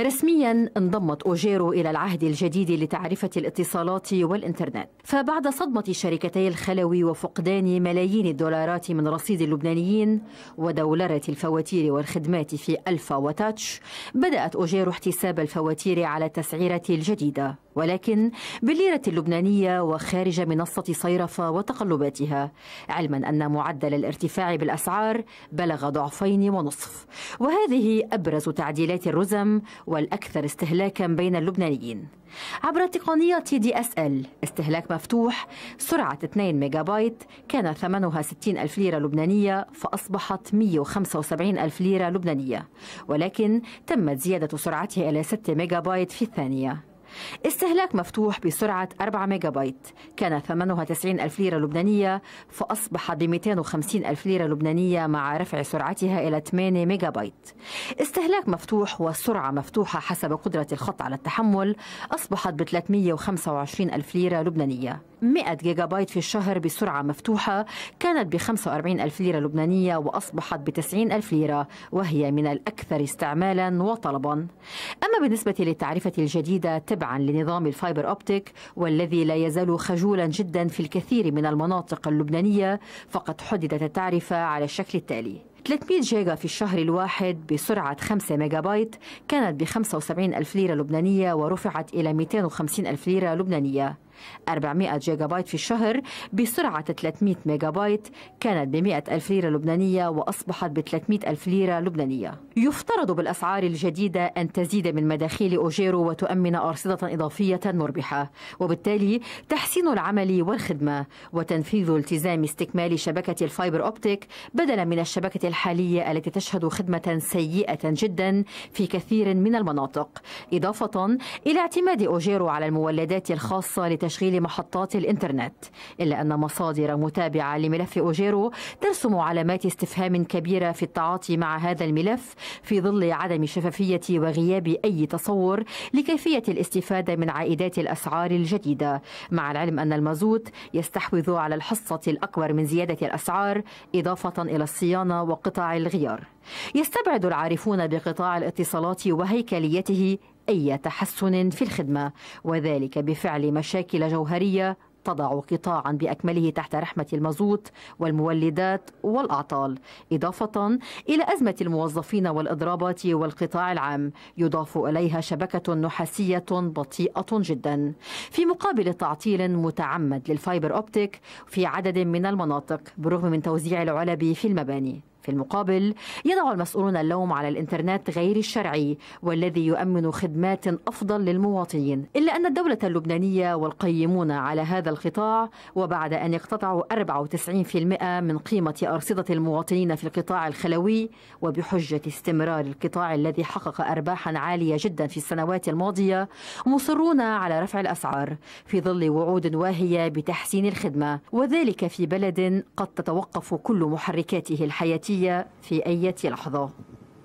رسميا انضمت أوجيرو إلى العهد الجديد لتعرفة الاتصالات والإنترنت فبعد صدمة شركتي الخلوي وفقدان ملايين الدولارات من رصيد اللبنانيين ودولرة الفواتير والخدمات في ألفا وتاتش بدأت أوجيرو احتساب الفواتير على التسعيرة الجديدة ولكن بالليرة اللبنانية وخارج منصة صيرفة وتقلباتها علما أن معدل الارتفاع بالأسعار بلغ ضعفين ونصف وهذه أبرز تعديلات الرزم والأكثر استهلاكا بين اللبنانيين عبر تقنية دي اس ال استهلاك مفتوح سرعة 2 ميجا بايت كان ثمنها 60 ألف ليرة لبنانية فأصبحت 175 ألف ليرة لبنانية ولكن تمت زيادة سرعتها إلى 6 ميجا بايت في الثانية استهلاك مفتوح بسرعة 4 ميجا بايت كان ثمنها 90 ألف ليرة لبنانية فأصبح ب 250 ألف ليرة لبنانية مع رفع سرعتها إلى 8 ميجا بايت استهلاك مفتوح وسرعة مفتوحة حسب قدرة الخط على التحمل أصبحت ب 325 ألف ليرة لبنانية 100 جيجا بايت في الشهر بسرعة مفتوحة كانت ب 45 ألف ليرة لبنانية وأصبحت ب 90 ألف ليرة وهي من الأكثر استعمالا وطلبا أما بالنسبة للتعرفة الجديدة تبعا لنظام الفايبر أوبتيك والذي لا يزال خجولا جدا في الكثير من المناطق اللبنانية فقد حددت التعرفة على الشكل التالي 300 جيجا في الشهر الواحد بسرعة 5 ميجا بايت كانت ب 75 ألف ليرة لبنانية ورفعت إلى 250 ألف ليرة لبنانية 400 جيجا بايت في الشهر بسرعة 300 ميجا بايت كانت ب 100 ألف ليرة لبنانية وأصبحت ب 300 ألف ليرة لبنانية يفترض بالأسعار الجديدة أن تزيد من مداخيل أوجيرو وتؤمن أرصدة إضافية مربحة وبالتالي تحسين العمل والخدمة وتنفيذ التزام استكمال شبكة الفايبر أوبتيك بدلا من الشبكة الحالية التي تشهد خدمة سيئة جدا في كثير من المناطق إضافة إلى اعتماد أوجيرو على المولدات الخاصة لتشغيل تشغيل محطات الإنترنت إلا أن مصادر متابعة لملف أوجيرو ترسم علامات استفهام كبيرة في التعاطي مع هذا الملف في ظل عدم شفافية وغياب أي تصور لكيفية الاستفادة من عائدات الأسعار الجديدة مع العلم أن المازوت يستحوذ على الحصة الأكبر من زيادة الأسعار إضافة إلى الصيانة وقطع الغيار يستبعد العارفون بقطاع الاتصالات وهيكليته أي تحسن في الخدمة وذلك بفعل مشاكل جوهرية تضع قطاعا باكمله تحت رحمه المازوت والمولدات والاعطال، اضافه الى ازمه الموظفين والاضرابات والقطاع العام، يضاف اليها شبكه نحاسيه بطيئه جدا، في مقابل تعطيل متعمد للفايبر اوبتيك في عدد من المناطق، بالرغم من توزيع العلب في المباني. في المقابل يضع المسؤولون اللوم على الانترنت غير الشرعي والذي يؤمن خدمات افضل للمواطنين، الا ان الدوله اللبنانيه والقيمون على هذا القطاع وبعد ان اقتطعوا 94% من قيمه ارصده المواطنين في القطاع الخلوي وبحجه استمرار القطاع الذي حقق ارباحا عاليه جدا في السنوات الماضيه مصرون على رفع الاسعار في ظل وعود واهيه بتحسين الخدمه وذلك في بلد قد تتوقف كل محركاته الحياتيه الحياتية في أي لحظة